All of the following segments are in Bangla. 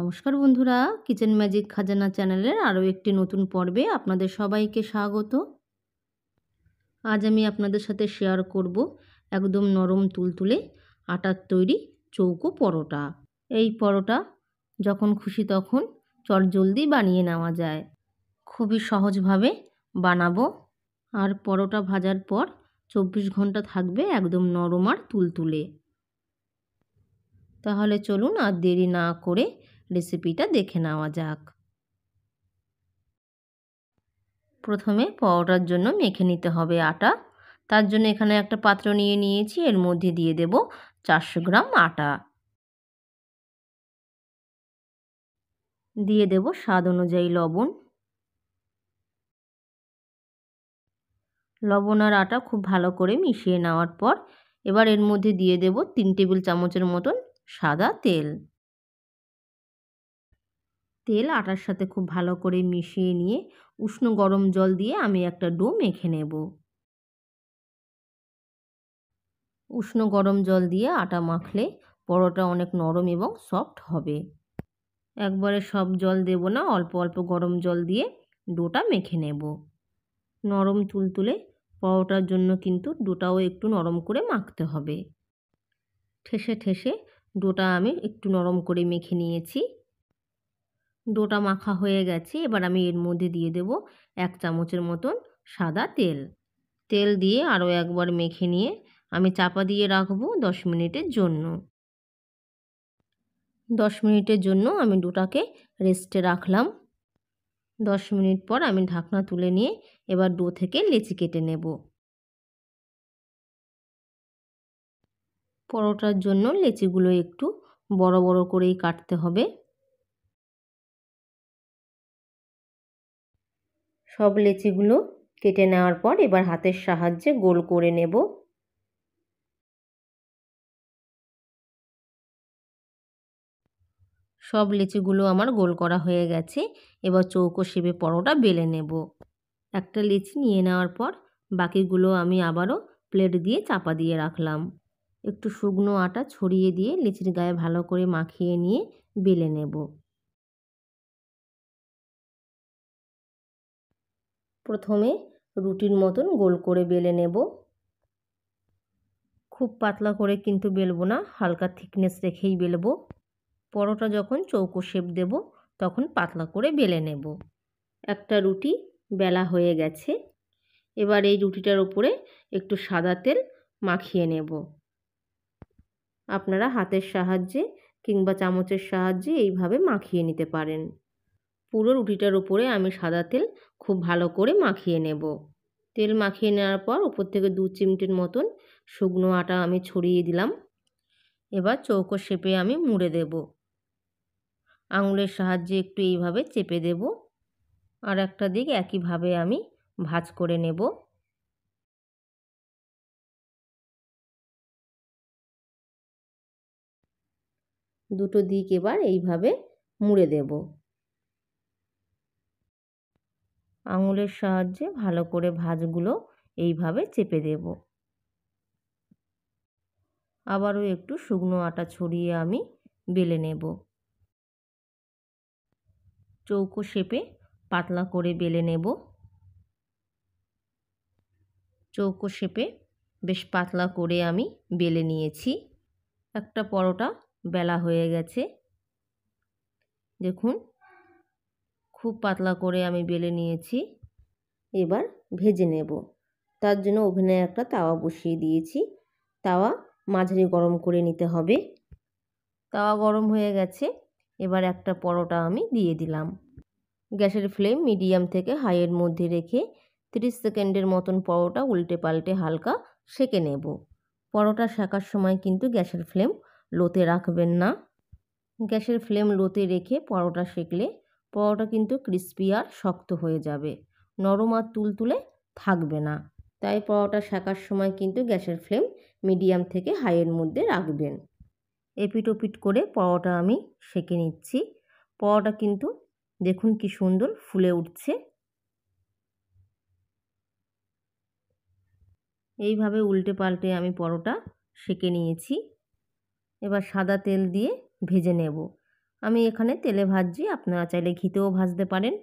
নমস্কার বন্ধুরা কিচেন ম্যাজিক খাজানা চ্যানেলের আরও একটি নতুন পর্বে আপনাদের সবাইকে স্বাগত আজ আমি আপনাদের সাথে শেয়ার করব একদম নরম তুলতুলে আটার তৈরি চৌকো পরোটা এই পরোটা যখন খুশি তখন চটজলদি বানিয়ে নেওয়া যায় খুবই সহজভাবে বানাবো আর পরোটা ভাজার পর চব্বিশ ঘন্টা থাকবে একদম নরম আর তুলতুলে তাহলে চলুন আর দেরি না করে রেসিপিটা দেখে নেওয়া যাক প্রথমে পরোটার জন্য মেখে নিতে হবে আটা তার জন্য এখানে একটা পাত্র নিয়ে নিয়েছি এর মধ্যে দিয়ে দেব চারশো গ্রাম আটা দিয়ে দেব স্বাদ অনুযায়ী লবণ লবণ আর আটা খুব ভালো করে মিশিয়ে নেওয়ার পর এবার এর মধ্যে দিয়ে দেব তিন টেবিল চামচের মতন সাদা তেল তেল আটার সাথে খুব ভালো করে মিশিয়ে নিয়ে উষ্ণ গরম জল দিয়ে আমি একটা ডো মেখে নেব উষ্ণ গরম জল দিয়ে আটা মাখলে পরোটা অনেক নরম এবং সফট হবে একবারে সব জল দেব না অল্প অল্প গরম জল দিয়ে ডোটা মেখে নেব নরম তুলতুলে পরোটার জন্য কিন্তু ডোটাও একটু নরম করে মাখতে হবে ঠেসে ঠেসে ডোটা আমি একটু নরম করে মেখে নিয়েছি ডোটা মাখা হয়ে গেছে এবার আমি এর মধ্যে দিয়ে দেব এক চামচের মতন সাদা তেল তেল দিয়ে আরও একবার মেখে নিয়ে আমি চাপা দিয়ে রাখবো দশ মিনিটের জন্য দশ মিনিটের জন্য আমি ডোটাকে রেস্টে রাখলাম দশ মিনিট পর আমি ঢাকনা তুলে নিয়ে এবার ডো থেকে লেচি কেটে নেব পরোটার জন্য লেচিগুলো একটু বড় বড় করেই কাটতে হবে সব লেচিগুলো কেটে নেওয়ার পর এবার হাতের সাহায্যে গোল করে নেব সব লিচিগুলো আমার গোল করা হয়ে গেছে এবার চৌকো সেবে পরোটা বেলে নেব একটা লিচি নিয়ে নেওয়ার পর বাকিগুলো আমি আবারও প্লেট দিয়ে চাপা দিয়ে রাখলাম একটু শুকনো আটা ছড়িয়ে দিয়ে লিচির গায়ে ভালো করে মাখিয়ে নিয়ে বেলে নেব প্রথমে রুটির মতন গোল করে বেলে নেব খুব পাতলা করে কিন্তু বেলবো না হালকা থিকনেস রেখেই বেলবো পরোটা যখন চৌকো শেপ দেব তখন পাতলা করে বেলে নেব একটা রুটি বেলা হয়ে গেছে এবার এই রুটিটার উপরে একটু সাদা তেল মাখিয়ে নেব আপনারা হাতের সাহায্যে কিংবা চামচের সাহায্যে এইভাবে মাখিয়ে নিতে পারেন পুরো রুটিটার উপরে আমি সাদা তেল খুব ভালো করে মাখিয়ে নেব তেল মাখিয়ে নেওয়ার পর উপর থেকে দু চিমটির মতন শুকনো আটা আমি ছড়িয়ে দিলাম এবার চৌকো শেপে আমি মুড়ে দেব আঙুলের সাহায্যে একটু এইভাবে চেপে দেব আর একটা দিক একইভাবে আমি ভাজ করে নেব দুটো দিক এবার এইভাবে মুড়ে দেবো আঙুলের সাহায্যে ভালো করে ভাঁজগুলো এইভাবে চেপে দেব আবারও একটু শুকনো আটা ছড়িয়ে আমি বেলে নেব চৌকো শেপে পাতলা করে বেলে নেব চৌকো শেপে বেশ পাতলা করে আমি বেলে নিয়েছি একটা পরোটা বেলা হয়ে গেছে দেখুন খুব পাতলা করে আমি বেলে নিয়েছি এবার ভেজে নেব তার জন্য ওভেনে একটা তাওয়া বসিয়ে দিয়েছি তাওয়া মাঝারি গরম করে নিতে হবে তাওয়া গরম হয়ে গেছে এবার একটা পরোটা আমি দিয়ে দিলাম গ্যাসের ফ্লেম মিডিয়াম থেকে হাইয়ের মধ্যে রেখে 30 সেকেন্ডের মতন পরোটা উল্টে পাল্টে হালকা সেঁকে নেব পরোটা শাকার সময় কিন্তু গ্যাসের ফ্লেম লোতে রাখবেন না গ্যাসের ফ্লেম লোতে রেখে পরোটা সেঁকলে পরোটা কিন্তু ক্রিস্পি আর শক্ত হয়ে যাবে নরম আর তুলতুলে থাকবে না তাই পরোটা শেখার সময় কিন্তু গ্যাসের ফ্লেম মিডিয়াম থেকে হাইয়ের মধ্যে রাখবেন এপিটোপিট করে পরোটা আমি সেঁকে নিচ্ছি পরোটা কিন্তু দেখুন কি সুন্দর ফুলে উঠছে এইভাবে উল্টে পাল্টে আমি পরোটা সেঁকে নিয়েছি এবার সাদা তেল দিয়ে ভেজে নেব আমি এখানে তেলে ভাজছি আপনারা চাইলে ঘিতেও ভাজতে পারেন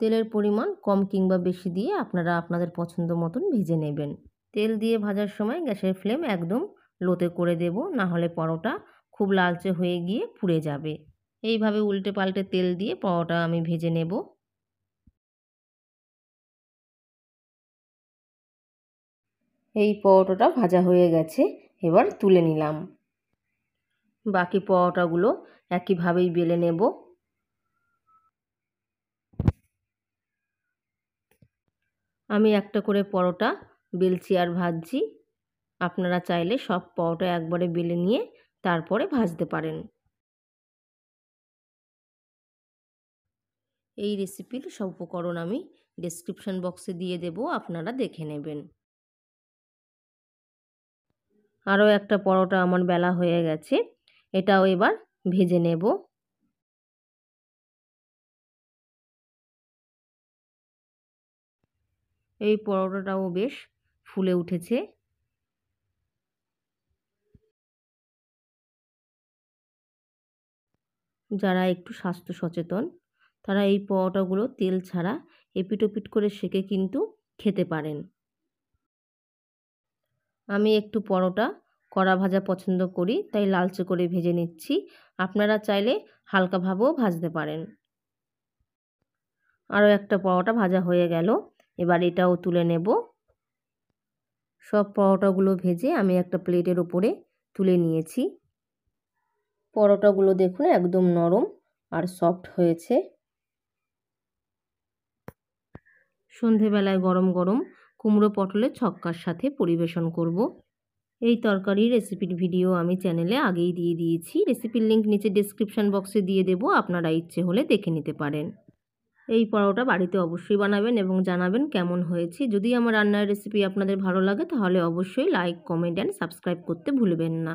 তেলের পরিমাণ কম কিংবা বেশি দিয়ে আপনারা আপনাদের পছন্দ মতন ভেজে নেবেন তেল দিয়ে ভাজার সময় গ্যাসের ফ্লেম একদম লোতে করে দেব না হলে পরোটা খুব লালচে হয়ে গিয়ে পুড়ে যাবে এইভাবে উল্টে পাল্টে তেল দিয়ে পরোটা আমি ভেজে নেব এই পরোটাটা ভাজা হয়ে গেছে এবার তুলে নিলাম বাকি পরোটাগুলো একইভাবেই বেলে নেব আমি একটা করে পরোটা বেলছি আর ভাজছি আপনারা চাইলে সব পরোটা একবারে বেলে নিয়ে তারপরে ভাজতে পারেন এই রেসিপির সব উপকরণ আমি ডিসক্রিপশান বক্সে দিয়ে দেব আপনারা দেখে নেবেন আরও একটা পরোটা আমার বেলা হয়ে গেছে এটাও এবার ভেজে নেব এই পরোটাটাও বেশ ফুলে উঠেছে যারা একটু স্বাস্থ্য সচেতন তারা এই পরোটাগুলো তেল ছাড়া এপিটোপিট করে সেকে কিন্তু খেতে পারেন আমি একটু পরোটা কড়া ভাজা পছন্দ করি তাই লালচে করে ভেজে নিচ্ছি আপনারা চাইলে হালকাভাবেও ভাজতে পারেন আরও একটা পরোটা ভাজা হয়ে গেল এবার এটাও তুলে নেব সব পরোটাগুলো ভেজে আমি একটা প্লেটের ওপরে তুলে নিয়েছি পরোটাগুলো দেখুন একদম নরম আর সফট হয়েছে সন্ধেবেলায় গরম গরম কুমড়ো পটলের ছক্কার সাথে পরিবেশন করব এই তরকারির রেসিপির ভিডিও আমি চ্যানেলে আগেই দিয়ে দিয়েছি রেসিপির লিঙ্ক নিচে ডিসক্রিপশান বক্সে দিয়ে দেবো আপনারা ইচ্ছে হলে দেখে নিতে পারেন এই পরোটা বাড়িতে অবশ্যই বানাবেন এবং জানাবেন কেমন হয়েছে যদি আমার রান্নার রেসিপি আপনাদের ভালো লাগে তাহলে অবশ্যই লাইক কমেন্ট অ্যান্ড সাবস্ক্রাইব করতে ভুলবেন না